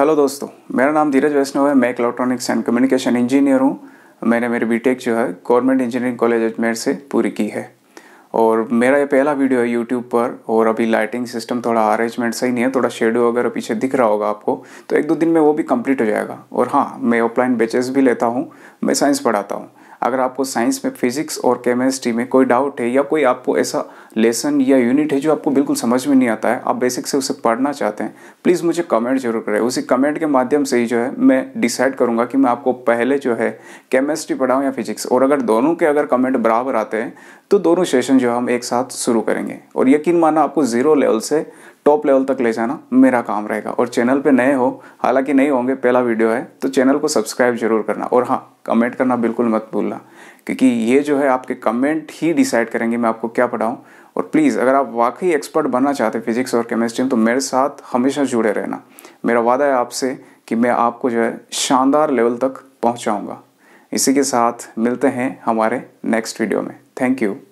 hello दोस्तों मेरा नाम धीरज वैष्णव है मैं इलेक्ट्रॉनिक्स एंड कम्युनिकेशन इंजीनियर हूँ मैंने मेरी बीटेक जो है गवर्नमेंट इंजीनियरिंग कॉलेज अजमेर से पूरी की है और मेरा ये पहला वीडियो है यूट्यूब पर और अभी लाइटिंग सिस्टम थोड़ा अरेंजमेंट सही नहीं है थोड़ा शेड्यू अगर पीछे दिख रहा होगा आपको तो एक दो दिन में वो भी कंप्लीट हो जाएगा और हाँ मैं ऑफलाइन बेचेस भी लेता हूँ मैं साइंस पढ़ाता हूँ अगर आपको साइंस में फिजिक्स और केमिस्ट्री में कोई डाउट है या कोई आपको ऐसा लेसन या यूनिट है जो आपको बिल्कुल समझ में नहीं आता है आप बेसिक से उसे पढ़ना चाहते हैं प्लीज़ मुझे कमेंट जरूर करें उसी कमेंट के माध्यम से ही जो है मैं डिसाइड करूँगा कि मैं आपको पहले जो है केमिस्ट्री पढ़ाऊँ या फिजिक्स और अगर दोनों के अगर कमेंट बराबर आते हैं तो दोनों सेशन जो हम एक साथ शुरू करेंगे और यकीन माना आपको ज़ीरो लेवल से टॉप लेवल तक ले जाना मेरा काम रहेगा और चैनल पे नए हो हालांकि नहीं होंगे पहला वीडियो है तो चैनल को सब्सक्राइब जरूर करना और हाँ कमेंट करना बिल्कुल मत भूलना क्योंकि ये जो है आपके कमेंट ही डिसाइड करेंगे मैं आपको क्या पढ़ाऊँ और प्लीज़ अगर आप वाकई एक्सपर्ट बनना चाहते फिजिक्स और केमिस्ट्री में तो मेरे साथ हमेशा जुड़े रहना मेरा वादा है आपसे कि मैं आपको जो है शानदार लेवल तक पहुँचाऊँगा इसी के साथ मिलते हैं हमारे नेक्स्ट वीडियो में थैंक यू